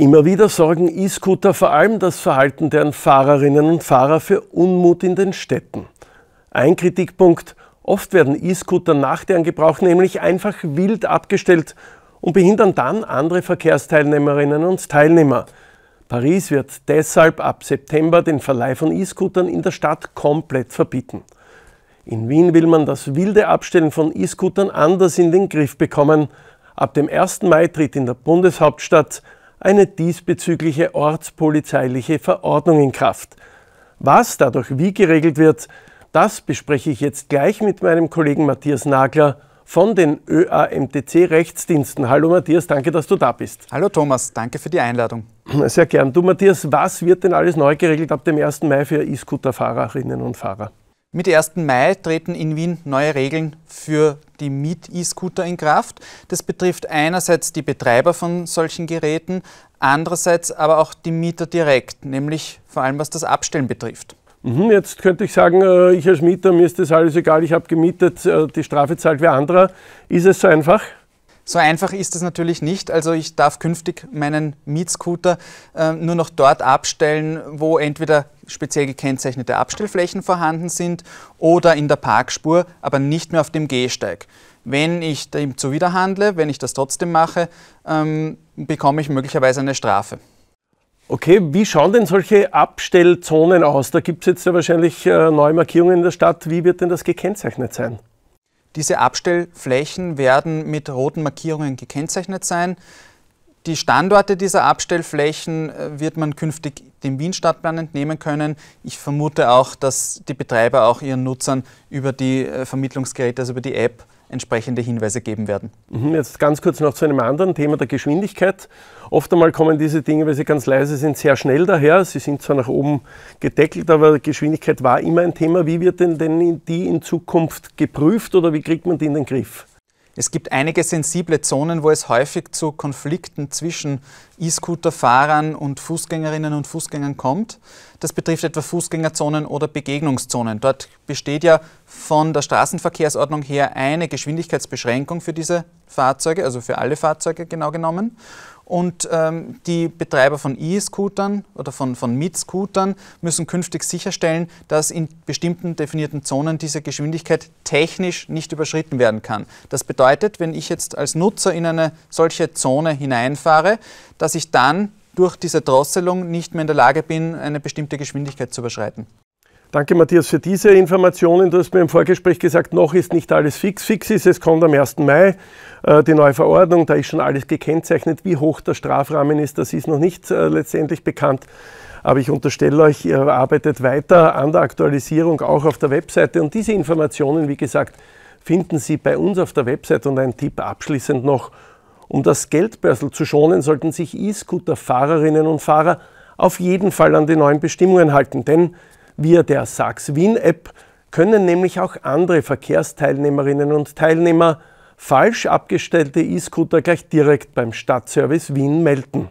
Immer wieder sorgen E-Scooter vor allem das Verhalten deren Fahrerinnen und Fahrer für Unmut in den Städten. Ein Kritikpunkt, oft werden E-Scooter nach deren Gebrauch nämlich einfach wild abgestellt und behindern dann andere Verkehrsteilnehmerinnen und Teilnehmer. Paris wird deshalb ab September den Verleih von E-Scootern in der Stadt komplett verbieten. In Wien will man das wilde Abstellen von E-Scootern anders in den Griff bekommen. Ab dem 1. Mai tritt in der Bundeshauptstadt eine diesbezügliche ortspolizeiliche Verordnung in Kraft. Was dadurch wie geregelt wird, das bespreche ich jetzt gleich mit meinem Kollegen Matthias Nagler von den ÖAMTC-Rechtsdiensten. Hallo Matthias, danke, dass du da bist. Hallo Thomas, danke für die Einladung. Sehr gern. Du Matthias, was wird denn alles neu geregelt ab dem 1. Mai für E-Scooter-Fahrerinnen und Fahrer? Mit 1. Mai treten in Wien neue Regeln für die Miet-E-Scooter in Kraft. Das betrifft einerseits die Betreiber von solchen Geräten, andererseits aber auch die Mieter direkt, nämlich vor allem was das Abstellen betrifft. Mhm, jetzt könnte ich sagen, äh, ich als Mieter, mir ist das alles egal, ich habe gemietet, äh, die Strafe zahlt wer anderer. Ist es so einfach? So einfach ist es natürlich nicht. Also ich darf künftig meinen Mietscooter äh, nur noch dort abstellen, wo entweder speziell gekennzeichnete Abstellflächen vorhanden sind oder in der Parkspur, aber nicht mehr auf dem Gehsteig. Wenn ich dem zuwiderhandle, wenn ich das trotzdem mache, ähm, bekomme ich möglicherweise eine Strafe. Okay, wie schauen denn solche Abstellzonen aus? Da gibt es jetzt ja wahrscheinlich äh, neue Markierungen in der Stadt. Wie wird denn das gekennzeichnet sein? Diese Abstellflächen werden mit roten Markierungen gekennzeichnet sein. Die Standorte dieser Abstellflächen äh, wird man künftig dem Wien-Stadtplan entnehmen können. Ich vermute auch, dass die Betreiber auch ihren Nutzern über die äh, Vermittlungsgeräte, also über die App, entsprechende Hinweise geben werden. Mhm, jetzt ganz kurz noch zu einem anderen Thema der Geschwindigkeit. Oft einmal kommen diese Dinge, weil sie ganz leise sind, sehr schnell daher. Sie sind zwar nach oben gedeckelt, aber Geschwindigkeit war immer ein Thema. Wie wird denn, denn die in Zukunft geprüft oder wie kriegt man die in den Griff? Es gibt einige sensible Zonen, wo es häufig zu Konflikten zwischen E-Scooter-Fahrern und Fußgängerinnen und Fußgängern kommt. Das betrifft etwa Fußgängerzonen oder Begegnungszonen. Dort besteht ja von der Straßenverkehrsordnung her eine Geschwindigkeitsbeschränkung für diese Fahrzeuge, also für alle Fahrzeuge genau genommen. Und ähm, die Betreiber von E-Scootern oder von, von Mitscootern müssen künftig sicherstellen, dass in bestimmten definierten Zonen diese Geschwindigkeit technisch nicht überschritten werden kann. Das bedeutet, wenn ich jetzt als Nutzer in eine solche Zone hineinfahre, dass ich dann durch diese Drosselung nicht mehr in der Lage bin, eine bestimmte Geschwindigkeit zu überschreiten. Danke, Matthias, für diese Informationen. Du hast mir im Vorgespräch gesagt, noch ist nicht alles fix. Fix ist, es kommt am 1. Mai äh, die neue Verordnung, da ist schon alles gekennzeichnet. Wie hoch der Strafrahmen ist, das ist noch nicht äh, letztendlich bekannt. Aber ich unterstelle euch, ihr arbeitet weiter an der Aktualisierung auch auf der Webseite. Und diese Informationen, wie gesagt, finden Sie bei uns auf der Webseite. Und ein Tipp abschließend noch, um das Geldbörsel zu schonen, sollten sich E-Scooter-Fahrerinnen und Fahrer auf jeden Fall an die neuen Bestimmungen halten, denn via der Sachs Wien App können nämlich auch andere Verkehrsteilnehmerinnen und Teilnehmer falsch abgestellte E-Scooter gleich direkt beim Stadtservice Wien melden.